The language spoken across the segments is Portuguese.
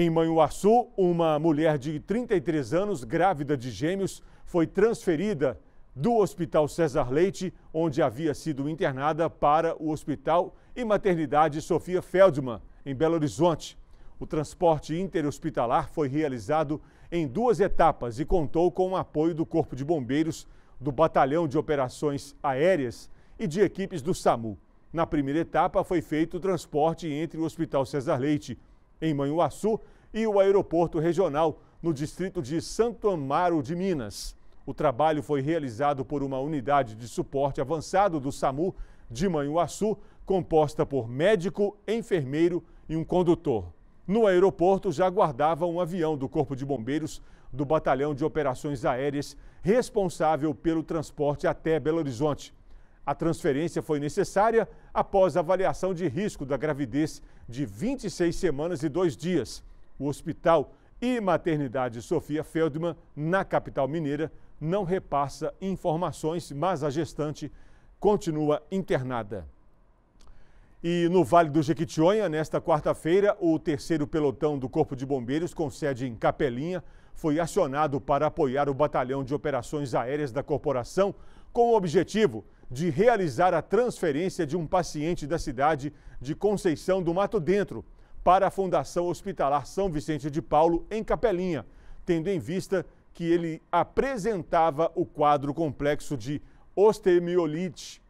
Em Manhuaçu, uma mulher de 33 anos, grávida de gêmeos, foi transferida do Hospital César Leite, onde havia sido internada, para o Hospital e Maternidade Sofia Feldman, em Belo Horizonte. O transporte interhospitalar foi realizado em duas etapas e contou com o apoio do Corpo de Bombeiros, do Batalhão de Operações Aéreas e de equipes do SAMU. Na primeira etapa, foi feito o transporte entre o Hospital César Leite em Manhuaçu, e o aeroporto regional no distrito de Santo Amaro de Minas. O trabalho foi realizado por uma unidade de suporte avançado do SAMU de Manhuaçu, composta por médico, enfermeiro e um condutor. No aeroporto já aguardava um avião do Corpo de Bombeiros do Batalhão de Operações Aéreas, responsável pelo transporte até Belo Horizonte. A transferência foi necessária após avaliação de risco da gravidez de 26 semanas e dois dias. O hospital e maternidade Sofia Feldman, na capital mineira, não repassa informações, mas a gestante continua internada. E no Vale do Jequitinhonha, nesta quarta-feira, o terceiro pelotão do Corpo de Bombeiros, com sede em Capelinha, foi acionado para apoiar o Batalhão de Operações Aéreas da Corporação, com o objetivo de realizar a transferência de um paciente da cidade de Conceição do Mato Dentro para a Fundação Hospitalar São Vicente de Paulo, em Capelinha, tendo em vista que ele apresentava o quadro complexo de osteomielite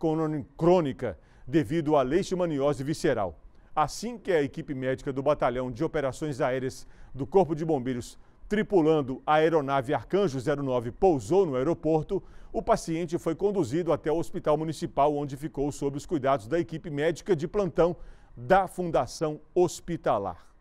crônica devido à leishmaniose visceral. Assim que a equipe médica do Batalhão de Operações Aéreas do Corpo de Bombeiros tripulando a aeronave Arcanjo 09 pousou no aeroporto, o paciente foi conduzido até o hospital municipal, onde ficou sob os cuidados da equipe médica de plantão da Fundação Hospitalar.